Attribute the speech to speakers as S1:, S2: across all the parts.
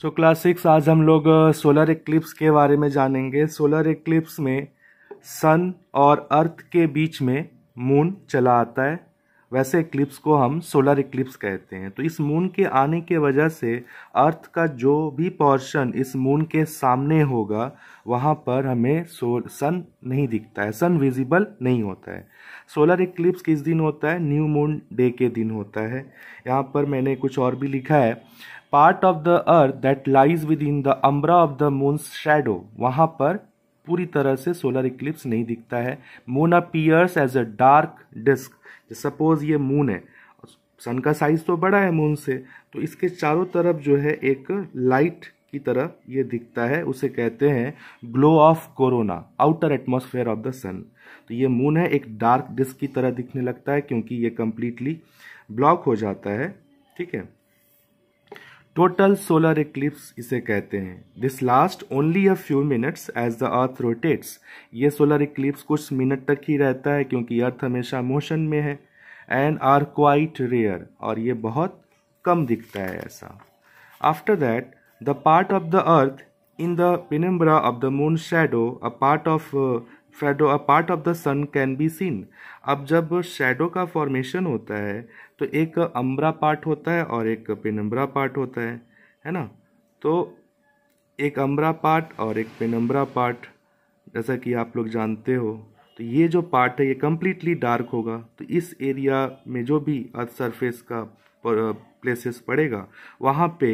S1: so class six आज हम लोग सोलर uh, एक्लिप्स के बारे में जानेंगे सोलर एक्लिप्स में सन और अर्थ के बीच में मून चला आता है वैसे एक्लिप्स को हम सोलर एक्लिप्स कहते हैं तो इस मून के आने के वजह से अर्थ का जो भी पोर्शन इस मून के सामने होगा वहाँ पर हमें सो सन नहीं दिखता है सन विजिबल नहीं होता है सोलर एक्लिप्स किस दिन होता है न्यू मून डे के दिन होता है यहाँ पर मैंने कुछ और भी लिखा है part of the earth that lies with in the umbra of the moon shadow वहाँ पर पूरी तरह से सोलर इक्लिप्स नहीं दिखता है moon appears as a dark disc suppose ये मून है सन का साइज तो बड़ा है मून से तो इसके चारों तरफ जो है एक लाइट की तरह ये दिखता है उसे कहते हैं glow of corona outer atmosphere of the sun तो ये मून है एक डार्क डिस्क की तरह दिखने लगता है क्योंकि ये कम्प्लीटली ब्लॉक हो जाता है ठीक है टोटल सोलर इक्लिप्स इसे कहते हैं this last only a few minutes as the earth rotates ये सोलर इक्लिप्स कुछ मिनट तक ही रहता है क्योंकि अर्थ हमेशा मोशन में है एंड आर क्वाइट रेयर और ये बहुत कम दिखता है ऐसा after that the part of the earth in the penumbra of the moon shadow a part of shadow a part of the sun can be seen अब जब शेडो का formation होता है तो एक अम्बरा पार्ट होता है और एक पेनम्बरा पार्ट होता है है ना तो एक अम्बरा पार्ट और एक पेनम्बरा पार्ट जैसा कि आप लोग जानते हो तो ये जो पार्ट है ये कम्प्लीटली डार्क होगा तो इस एरिया में जो भी अर्थ सरफेस का प्लेसेस पड़ेगा वहाँ पे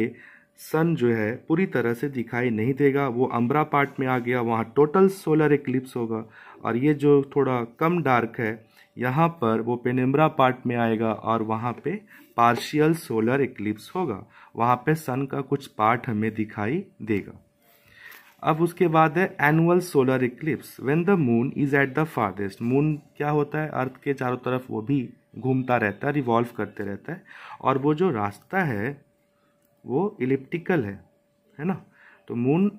S1: सन जो है पूरी तरह से दिखाई नहीं देगा वो अम्बरा पार्ट में आ गया वहाँ टोटल सोलर एक्लिप्स होगा और ये जो थोड़ा कम डार्क है यहाँ पर वो पेनिम्बरा पार्ट में आएगा और वहाँ पे पार्शियल सोलर एक्लिप्स होगा वहाँ पे सन का कुछ पार्ट हमें दिखाई देगा अब उसके बाद है annual solar eclipse when the moon is at the farthest moon क्या होता है अर्थ के चारों तरफ वो भी घूमता रहता है रिवॉल्व करते रहता है और वो जो रास्ता है वो इलिप्टिकल है है ना तो मून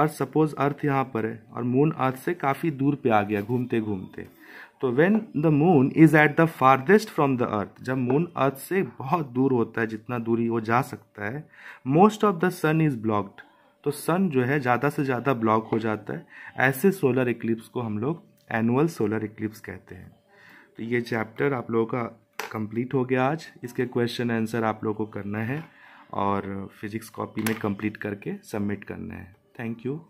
S1: अर्थ सपोज अर्थ यहाँ पर है और मून अर्थ से काफ़ी दूर पे आ गया घूमते घूमते तो when the moon is at the farthest from the earth जब मून अर्थ से बहुत दूर होता है जितना दूरी वो जा सकता है most of the sun is blocked तो सन जो है ज़्यादा से ज़्यादा ब्लॉक हो जाता है ऐसे सोलर इक्लिप्स को हम लोग एनुअल सोलर इक्लिप्स कहते हैं तो ये चैप्टर आप लोगों का कंप्लीट हो गया आज इसके क्वेश्चन आंसर आप लोगों को करना है और फिज़िक्स कॉपी में कंप्लीट करके सबमिट करना है थैंक यू